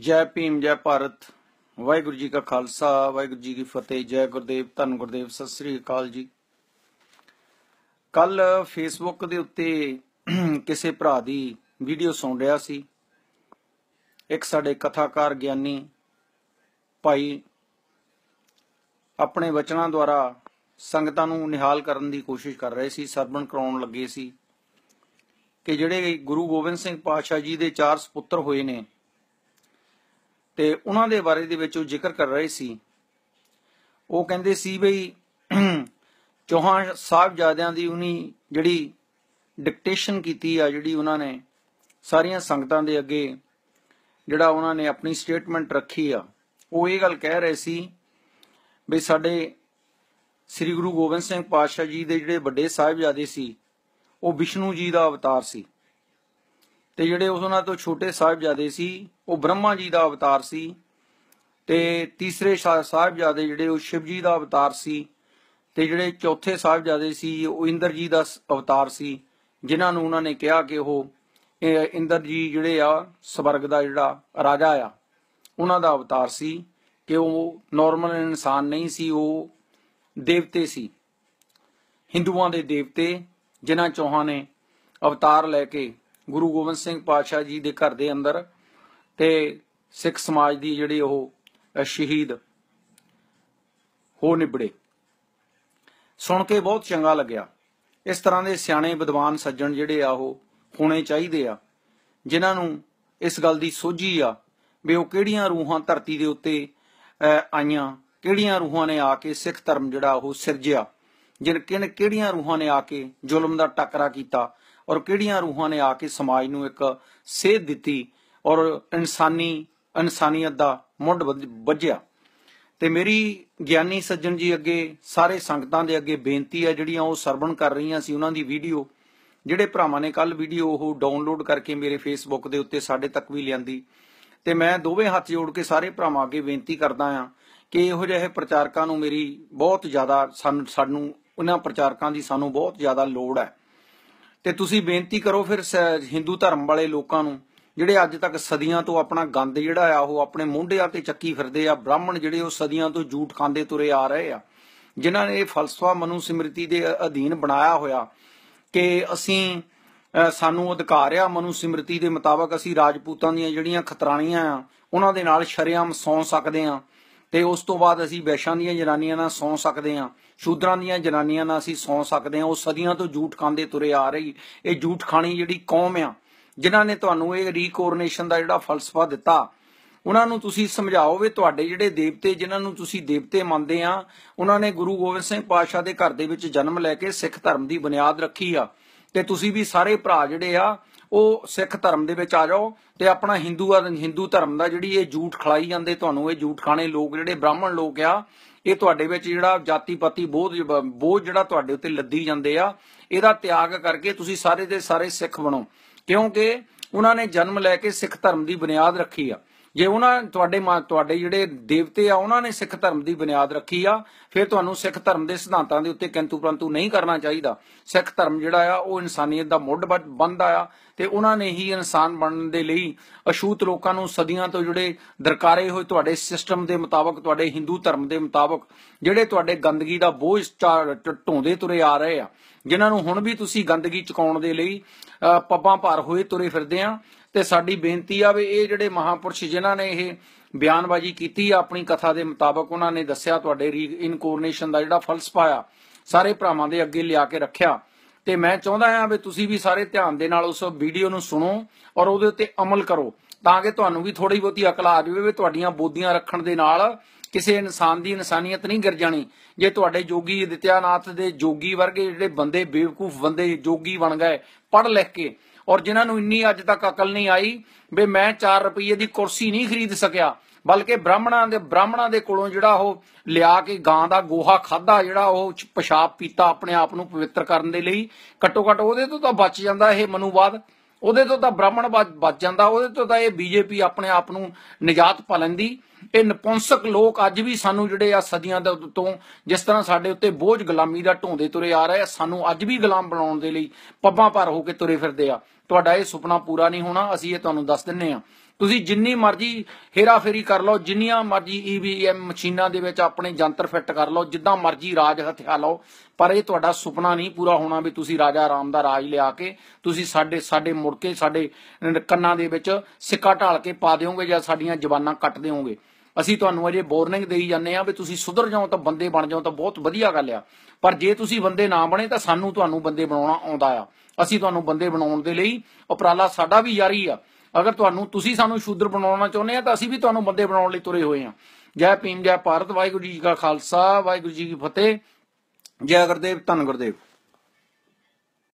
ਜੈ ਭੀਮ ਜੈ ਭਾਰਤ ਵਾਹਿਗੁਰੂ ਜੀ ਕਾ ਖਾਲਸਾ ਵਾਹਿਗੁਰੂ ਜੀ ਕੀ ਫਤਿਹ ਜੈ ਗੁਰਦੇਵ ਧੰਨ ਗੁਰਦੇਵ ਸਤਿ ਸ੍ਰੀ ਅਕਾਲ ਜੀ ਕੱਲ ਫੇਸਬੁੱਕ ਦੇ ਉੱਤੇ ਕਿਸੇ ਭਰਾ ਦੀ ਵੀਡੀਓ ਸੁਣ ਰਿਹਾ ਸੀ ਇੱਕ ਸਾਡੇ ਕਥਾਕਾਰ ਗਿਆਨੀ ਭਾਈ ਆਪਣੇ ਵਚਨਾਂ ਦੁਆਰਾ ਸੰਗਤਾਂ ਨੂੰ ਨਿਹਾਲ ਕਰਨ ਦੀ ਕੋਸ਼ਿਸ਼ ਕਰ ਰਹੇ ਸੀ ਸਰਵਣ ਕਰਾਉਣ ਲੱਗੇ ਸੀ ਕਿ ਜਿਹੜੇ ਗੁਰੂ ਗੋਬਿੰਦ ਸਿੰਘ ਪਾਤਸ਼ਾਹ ਜੀ ਦੇ ਚਾਰ ਸੁਪੁੱਤਰ ਹੋਏ ਨੇ ਤੇ ਉਹਨਾਂ ਦੇ ਬਾਰੇ ਦੇ ਵਿੱਚ ਉਹ ਜ਼ਿਕਰ ਕਰ ਰਹੇ ਸੀ ਉਹ ਕਹਿੰਦੇ ਸੀ ਬਈ ਚੌਹਾਨ ਸਾਹਿਬਜ਼ਾਦਿਆਂ ਦੀ ਉਨੀ ਜਿਹੜੀ ਡਿਕਟੇਸ਼ਨ ਕੀਤੀ ਆ ਜਿਹੜੀ ਉਹਨਾਂ ਨੇ ਸਾਰੀਆਂ ਸੰਗਤਾਂ ਦੇ ਅੱਗੇ ਜਿਹੜਾ ਉਹਨਾਂ ਨੇ ਆਪਣੀ ਸਟੇਟਮੈਂਟ ਰੱਖੀ ਆ ਉਹ ਇਹ ਗੱਲ ਕਹਿ ਰਹੇ ਸੀ ਵੀ ਸਾਡੇ ਸ੍ਰੀ ਗੁਰੂ ਗੋਬਿੰਦ ਸਿੰਘ ਪਾਤਸ਼ਾਹ ਜੀ ਦੇ ਜਿਹੜੇ ਵੱਡੇ ਸਾਹਿਬਜ਼ਾਦੇ ਸੀ ਉਹ ਵਿਸ਼ਨੂੰ ਜੀ ਦਾ ਅਵਤਾਰ ਸੀ ਤੇ ਜਿਹੜੇ ਉਹਨਾਂ ਤੋਂ ਛੋਟੇ ਸਾਹਿਬਜ਼ਾਦੇ ਸੀ ਉਹ ਬ੍ਰਹਮਾ ਜੀ ਦਾ ਅਵਤਾਰ ਸੀ ਤੇ ਤੀਸਰੇ ਸਾਹਿਬਜ਼ਾਦੇ ਜਿਹੜੇ ਉਹ ਸ਼ਿਵ ਜੀ ਦਾ ਅਵਤਾਰ ਸੀ ਤੇ ਜਿਹੜੇ ਚੌਥੇ ਸਾਹਿਬਜ਼ਾਦੇ ਸੀ ਉਹ ਇੰਦਰ ਜੀ ਦਾ ਅਵਤਾਰ ਸੀ ਜਿਨ੍ਹਾਂ ਨੂੰ ਉਹਨਾਂ ਨੇ ਕਿਹਾ ਕਿ ਉਹ ਇੰਦਰ ਜੀ ਜਿਹੜੇ ਆ ਸਵਰਗ ਦਾ ਜਿਹੜਾ ਰਾਜਾ ਆ ਉਹਨਾਂ ਦਾ ਅਵਤਾਰ ਸੀ ਕਿ ਉਹ ਨਾਰਮਲ ਇਨਸਾਨ ਨਹੀਂ ਸੀ ਉਹ ਦੇਵਤੇ ਸੀ ਹਿੰਦੂਆਂ ਦੇ ਦੇਵਤੇ ਜਿਨ੍ਹਾਂ ਚੋਹਾਂ ਨੇ ਅਵਤਾਰ ਲੈ ਕੇ ਗੁਰੂ ਗੋਬਿੰਦ ਸਿੰਘ ਪਾਤਸ਼ਾਹ ਜੀ ਦੇ ਘਰ ਦੇ ਅੰਦਰ ਤੇ ਸਿੱਖ ਸਮਾਜ ਦੀ ਜਿਹੜੀ ਉਹ ਸ਼ਹੀਦ ਹੋ ਨਿਬੜੇ ਸੁਣ ਕੇ ਬਹੁਤ ਚੰਗਾ ਲੱਗਿਆ ਇਸ ਤਰ੍ਹਾਂ ਦੇ ਸਿਆਣੇ ਵਿਦਵਾਨ ਸੱਜਣ ਜਿਹੜੇ ਆ ਉਹ ਹੋਣੇ ਚਾਹੀਦੇ ਆ ਜਿਨ੍ਹਾਂ ਨੂੰ ਇਸ ਗੱਲ ਦੀ ਸੋਝੀ ਆ ਵੀ ਉਹ ਕਿਹੜੀਆਂ ਰੂਹਾਂ ਧਰਤੀ ਦੇ ਉੱਤੇ ਆਈਆਂ ਕਿਹੜੀਆਂ ਰੂਹਾਂ ਨੇ ਆ ਕੇ ਸਿੱਖ ਧਰਮ ਜਿਹੜਾ ਉਹ ਸਿਰਜਿਆ ਜਿਨ ਕਿਨ ਕਿਹੜੀਆਂ ਰੂਹਾਂ ਨੇ ਆ ਕੇ ਜ਼ੁਲਮ ਦਾ ਟੱਕਰਾ ਕੀਤਾ ਔਰ ਕਿਹੜੀਆਂ ਰੂਹਾਂ ਨੇ ਆ ਕੇ ਸਮਾਜ ਨੂੰ ਇੱਕ ਸੇਧ ਦਿੱਤੀ ਔਰ ਇਨਸਾਨੀ ਇਨਸਾਨੀਅਤ ਦਾ ਮੁੱਢ ਵੱਜਿਆ ਤੇ ਮੇਰੀ ਗਿਆਨੀ ਸੱਜਣ ਜੀ ਅੱਗੇ ਸਾਰੇ ਸੰਗਤਾਂ ਦੇ ਅੱਗੇ ਬੇਨਤੀ ਹੈ ਜਿਹੜੀਆਂ ਉਹ ਸਰਵਣ ਕਰ ਰਹੀਆਂ ਸੀ ਉਹਨਾਂ ਦੀ ਵੀਡੀਓ ਜਿਹੜੇ ਭਰਾਵਾਂ ਨੇ ਕੱਲ ਵੀਡੀਓ ਉਹ ਡਾਊਨਲੋਡ ਕਰਕੇ ਮੇਰੇ ਫੇਸਬੁੱਕ ਦੇ ਉੱਤੇ ਸਾਡੇ ਤੱਕ ਵੀ ਲਿਆਂਦੀ ਤੇ ਮੈਂ ਦੋਵੇਂ ਹੱਥ ਜੋੜ ਕੇ ਸਾਰੇ ਭਰਾਵਾਂ ਅੱਗੇ ਬੇਨਤੀ ਕਰਦਾ ਆ ਕਿ ਇਹੋ ਜਿਹੇ ਪ੍ਰਚਾਰਕਾਂ ਨੂੰ ਮੇਰੀ ਬਹੁਤ ਜ਼ਿਆਦਾ ਸਾਨੂੰ ਉਹਨਾਂ ਪ੍ਰਚਾਰਕਾਂ ਦੀ ਸਾਨੂੰ ਬਹੁਤ ਜ਼ਿਆਦਾ ਲੋੜ ਹੈ ਤੇ ਤੁਸੀਂ ਬੇਨਤੀ ਕਰੋ ਫਿਰ ਹਿੰਦੂ ਧਰਮ ਵਾਲੇ ਲੋਕਾਂ ਨੂੰ ਜਿਹੜੇ ਅੱਜ ਤੱਕ ਸਦੀਆਂ ਤੋਂ ਆਪਣਾ ਗੰਦ ਜਿਹੜਾ ਆ ਉਹ ਆਪਣੇ ਮੁੰਡਿਆਂ ਤੇ ਚੱਕੀ ਫਿਰਦੇ ਆ ਬ੍ਰਾਹਮਣ ਜਿਹੜੇ ਉਹ ਸਦੀਆਂ ਤੋਂ ਝੂਠ ਖਾਂਦੇ ਤੁਰੇ ਆ ਰਹੇ ਆ ਜਿਨ੍ਹਾਂ ਨੇ ਇਹ ਫਲਸਫਾ ਮਨੂ ਸਿਮਰਤੀ ਦੇ ਅਧੀਨ ਬਣਾਇਆ ਹੋਇਆ ਕਿ ਅਸੀਂ ਸਾਨੂੰ ਅਧਿਕਾਰ ਆ ਮਨੂ ਸਿਮਰਤੀ ਦੇ ਮੁਤਾਬਕ ਅਸੀਂ ਰਾਜਪੂਤਾਂ ਦੀਆਂ ਜਿਹੜੀਆਂ ਖਤਰਾਣੀਆਂ ਆ ਉਹਨਾਂ ਦੇ ਨਾਲ ਸ਼ਰਿਆਮ ਸੌਂ ਸਕਦੇ ਆ ਤੇ ਉਸ ਤੋਂ ਬਾਅਦ ਅਸੀਂ ਵੈਸ਼ਾਂ ਦੀਆਂ ਜਨਾਨੀਆਂ ਨਾਲ ਸੌ ਸਕਦੇ ਹਾਂ ਸ਼ੂਦਰਾਂ ਦੀਆਂ ਜਨਾਨੀਆਂ ਨਾਲ ਅਸੀਂ ਸੌ ਸਕਦੇ ਹਾਂ ਉਹ ਸਦੀਆਂ ਤੋਂ ਝੂਠ ਖਾਂਦੇ ਤੁਰੇ ਆ ਰਹੀ ਇਹ ਝੂਠ ਖਾਣੀ ਜਿਹੜੀ ਕੌਮ ਆ ਜਿਨ੍ਹਾਂ ਨੇ ਤੁਹਾਨੂੰ ਇਹ ਰੀਕੋਰਨੇਸ਼ਨ ਦਾ ਜਿਹੜਾ ਫਲਸਫਾ ਦਿੱਤਾ ਉਹਨਾਂ ਨੂੰ ਤੁਸੀਂ ਸਮਝਾਓ ਵੀ ਤੁਹਾਡੇ ਜਿਹੜੇ ਦੇਵਤੇ ਜਿਨ੍ਹਾਂ ਨੂੰ ਤੁਸੀਂ ਦੇਵਤੇ ਮੰਨਦੇ ਆ ਉਹਨਾਂ ਨੇ ਗੁਰੂ ਗੋਬਿੰਦ ਸਿੰਘ ਪਾਤਸ਼ਾਹ ਦੇ ਘਰ ਦੇ ਵਿੱਚ ਜਨਮ ਲੈ ਕੇ ਸਿੱਖ ਧਰਮ ਦੀ ਬੁਨਿਆਦ ਰੱਖੀ ਆ ਤੇ ਤੁਸੀਂ ਵੀ ਸਾਰੇ ਭਰਾ ਜਿਹੜੇ ਆ ਉਹ ਸਿੱਖ ਧਰਮ ਦੇ ਵਿੱਚ ਆ ਜਾਓ ਤੇ ਆਪਣਾ ਹਿੰਦੂ ਹਿੰਦੂ ਧਰਮ ਦਾ ਜਿਹੜੀ ਇਹ ਝੂਠ ਖਲਾਈ ਜਾਂਦੇ ਤੁਹਾਨੂੰ ਇਹ ਝੂਠ ਖਾਣੇ ਲੋਕ ਜਿਹੜੇ ਬ੍ਰਾਹਮਣ ਲੋਕ ਆ ਇਹ ਤੁਹਾਡੇ ਵਿੱਚ ਜਿਹੜਾ ਜਾਤੀ ਪਾਤੀ ਬੋਝ ਬੋਝ ਜਿਹੜਾ ਤੁਹਾਡੇ ਉੱਤੇ ਲੱਦੀ ਜਾਂਦੇ ਆ ਇਹਦਾ ਤਿਆਗ ਕਰਕੇ ਤੁਸੀਂ ਸਾਰੇ ਦੇ ਸਾਰੇ ਸਿੱਖ ਬਣੋ ਕਿਉਂਕਿ ਉਹਨਾਂ ਨੇ ਜਨਮ ਲੈ ਕੇ ਸਿੱਖ ਧਰਮ ਦੀ ਬੁਨਿਆਦ ਰੱਖੀ ਆ ਜੇ ਉਹਨਾਂ ਤੁਹਾਡੇ ਤੁਹਾਡੇ ਜਿਹੜੇ ਦੇਵਤੇ ਆ ਉਹਨਾਂ ਨੇ ਸਿੱਖ ਧਰਮ ਦੀ ਬੁਨਿਆਦ ਰੱਖੀ ਆ ਫਿਰ ਤੁਹਾਨੂੰ ਸਿੱਖ ਧਰਮ ਦੇ ਸਿਧਾਂਤਾਂ ਦੇ ਉੱਤੇ ਕਿੰਤੂ ਪਰੰਤੂ ਨਹੀਂ ਕਰਨਾ ਚਾਹੀਦਾ ਸਿੱਖ ਧਰਮ ਜਿਹੜਾ ਆ ਉਹ ਇਨਸਾਨੀਅਤ ਦਾ ਮੁੱਢ ਬੰਦ ਆ ਤੇ ਉਹਨਾਂ ਨੇ ਹੀ ਇਨਸਾਨ ਬਣਨ ਦੇ ਲਈ ਅਸ਼ੂਤ ਲੋਕਾਂ ਨੂੰ ਸਦੀਆਂ ਤੋਂ ਜਿਹੜੇ ਦਰਕਾਰੇ ਹੋਏ ਤੁਹਾਡੇ ਸਿਸਟਮ ਦੇ ਮੁਤਾਬਕ ਤੁਹਾਡੇ ਹਿੰਦੂ ਧਰਮ ਦੇ ਮੁਤਾਬਕ ਜਿਹੜੇ ਤੁਹਾਡੇ ਗੰਦਗੀ ਦਾ ਬੋਝ ਢੋਂਦੇ ਤੁਰੇ ਆ ਰਹੇ ਆ ਜਿਨ੍ਹਾਂ ਨੂੰ ਹੁਣ ਵੀ ਤੁਸੀਂ ਗੰਦਗੀ ਚਕਾਉਣ ਦੇ ਲਈ ਪੱਬਾਂ ਭਰ ਹੋਏ ਤੁਰੇ ਫਿਰਦੇ ਆ ਤੇ ਸਾਡੀ ਬੇਨਤੀ ਆ ਵੀ ਇਹ ਜਿਹੜੇ ਮਹਾਪੁਰਸ਼ ਜਿਨ੍ਹਾਂ ਨੇ ਇਹ ਬਿਆਨਬਾਜ਼ੀ ਕੀਤੀ ਆ ਆਪਣੀ ਕਥਾ ਦੇ ਮੁਤਾਬਕ ਉਹਨਾਂ ਨੇ ਦੱਸਿਆ ਤੁਹਾਡੇ ਰੀ ਦਾ ਜਿਹੜਾ ਫਲਸਫਾ ਆ ਸਾਰੇ ਭਰਾਵਾਂ ਦੇ ਅੱਗੇ ਲਿਆ ਕੇ ਰੱਖਿਆ ਤੇ ਮੈਂ ਚਾਹੁੰਦਾ ਹਾਂ ਵੀ ਤੁਸੀਂ ਵੀ ਸਾਰੇ ਧਿਆਨ ਦੇ ਨਾਲ ਉਸ ਵੀਡੀਓ ਨੂੰ ਸੁਣੋ ਔਰ ਉਹਦੇ ਉੱਤੇ ਅਮਲ ਕਰੋ ਤਾਂ ਕਿ ਤੁਹਾਨੂੰ ਵੀ ਥੋੜੀ ਬਹੁਤੀ ਅਕਲ ਆ ਜਾਵੇ ਵੀ ਤੁਹਾਡੀਆਂ ਬੋਧੀਆਂ ਰੱਖਣ ਦੇ ਨਾਲ ਕਿਸੇ ਇਨਸਾਨ ਦੀ ਇਨਸਾਨੀਅਤ ਨਹੀਂ ਗਿਰ ਜਾਣੀ ਜੇ ਤੁਹਾਡੇ ਜੋਗੀ ਦਿੱਤਿਆਨਾਥ ਦੇ ਜੋਗੀ ਵਰਗੇ ਜਿਹੜੇ ਬੰਦੇ ਬੇਵਕੂਫ ਬੰਦੇ ਜੋਗੀ ਬਣ ਗਏ ਪੜ ਲਿਖ ਕੇ ਔਰ ਜਿਨ੍ਹਾਂ ਨੂੰ ਇੰਨੀ ਅੱਜ ਤੱਕ ਅਕਲ ਨਹੀਂ ਆਈ ਵੀ ਮੈਂ 4 ਰੁਪਏ ਦੀ ਕੁਰਸੀ ਨਹੀਂ ਖਰੀਦ ਸਕਿਆ ਬਲਕਿ ਬ੍ਰਾਹਮਣਾਂ ਦੇ ਬ੍ਰਾਹਮਣਾਂ ਦੇ ਕੋਲੋਂ ਜਿਹੜਾ ਉਹ ਲਿਆ ਕੇ ਗਾਂ ਦਾ ਗੋਹਾ ਖਾਦਾ ਜਿਹੜਾ ਉਹ ਪਿਸ਼ਾਬ ਪੀਤਾ ਆਪਣੇ ਆਪ ਨੂੰ ਪਵਿੱਤਰ ਕਰਨ ਦੇ ਲਈ ਘੱਟੋ ਘੱਟ ਉਹਦੇ ਤੋਂ ਤਾਂ ਬਚ ਜਾਂਦਾ ਇਹ ਮਨੂਵਾਦ ਉਹਦੇ ਤੋਂ ਤਾਂ ਬ੍ਰਾਹਮਣ ਬਚ ਜਾਂਦਾ ਉਹਦੇ ਤੋਂ ਤਾਂ ਇਹ ਬੀਜੇਪੀ ਆਪਣੇ ਆਪ ਨੂੰ ਨਜਾਤ ਪਾ ਲੈਂਦੀ ਇਹ ਨਪੁੰਸਕ ਲੋਕ ਅੱਜ ਵੀ ਸਾਨੂੰ ਜਿਹੜੇ ਆ ਸਦੀਆਂ ਦੇ ਤੋਂ ਜਿਸ ਤਰ੍ਹਾਂ ਸਾਡੇ ਉੱਤੇ ਬੋਝ ਗੁਲਾਮੀ ਦਾ ਢੋਂਦੇ ਤੁਰੇ ਆ ਰਹੇ ਆ ਸਾਨੂੰ ਅੱਜ ਵੀ ਗੁਲਾਮ ਬਣਾਉਣ ਦੇ ਲਈ ਪੱਬਾਂ ਭਰ ਹੋ ਕੇ ਤੁਰੇ ਫਿਰਦੇ ਆ ਤੁਹਾਡਾ ਇਹ ਸੁਪਨਾ ਪੂਰਾ ਨਹੀਂ ਹੋਣਾ ਅਸੀਂ ਇਹ ਤੁਹਾਨੂੰ ਦੱਸ ਦਿੰਨੇ ਆ ਤੁਸੀਂ ਜਿੰਨੀ ਮਰਜ਼ੀ ਹੇਰਾਫੇਰੀ ਕਰ ਲਓ ਜਿੰਨੀਆਂ ਮਰਜ਼ੀ ਈਵੀਐਮ ਮਸ਼ੀਨਾਂ ਦੇ ਵਿੱਚ ਆਪਣੇ ਯੰਤਰ ਫਿੱਟ ਕਰ ਲਓ ਜਿੱਦਾਂ ਮਰਜ਼ੀ ਰਾਜ ਹਥਿਆ ਲਓ ਪਰ ਇਹ ਤੁਹਾਡਾ ਸੁਪਨਾ ਨਹੀਂ ਪੂਰਾ ਹੋਣਾ ਵੀ ਤੁਸੀਂ ਰਾਜਾ ਰਾਮ ਦਾ ਰਾਜ ਲਿਆ ਕੇ ਤੁਸੀਂ ਸਾਡੇ ਸਾਡੇ ਮੁਰਕੇ ਸਾਡੇ ਕੰਨਾਂ ਦੇ ਵਿੱਚ ਸਿੱਕਾ ਢਾਲ ਕੇ ਪਾ ਦਿਓਗੇ ਜਾਂ ਸਾਡੀਆਂ ਜਵਾਨਾਂ ਕੱਟ ਦਿਓਗੇ ਅਸੀਂ ਤੁਹਾਨੂੰ ਅਜੇ ਵਾਰਨਿੰਗ ਦੇਈ ਜਾਂਦੇ ਆ ਵੀ ਤੁਸੀਂ ਸੁਧਰ ਜਾਓ ਤਾਂ ਬੰਦੇ ਬਣ ਜਾਓ ਤਾਂ ਬਹੁਤ ਵਧੀਆ ਗੱਲ ਆ ਪਰ ਜੇ ਤੁਸੀਂ ਬੰਦੇ ਨਾ ਬਣੇ ਤਾਂ ਸਾਨੂੰ ਤੁਹਾਨੂੰ ਬੰਦੇ ਬਣਾਉਣਾ ਆਉਂਦਾ ਆ ਅਸੀਂ ਤੁਹਾਨੂੰ ਬੰਦੇ ਬਣਾਉਣ ਦੇ ਲਈ ਉਪਰਾਲਾ ਸਾਡਾ ਵੀ ਜਾਰੀ ਆ ਅਗਰ ਤੁਹਾਨੂੰ ਤੁਸੀਂ ਸਾਨੂੰ ਸ਼ੂਦਰ ਬਣਾਉਣਾ ਚਾਹੁੰਦੇ ਆ ਤਾਂ ਅਸੀਂ ਵੀ ਤੁਹਾਨੂੰ ਬੰਦੇ ਬਣਾਉਣ ਲਈ ਤੁਰੇ ਹੋਏ ਆ ਜੈ ਭੀਮ ਜੈ ਭਾਰਤ ਵਾਹਿਗੁਰੂ ਜੀ ਕਾ ਖਾਲਸਾ ਵਾਹਿਗੁਰੂ ਜੀ ਕੀ ਫਤਿਹ ਜੈ ਗੁਰਦੇਵ ਧੰਨ ਗੁਰਦੇਵ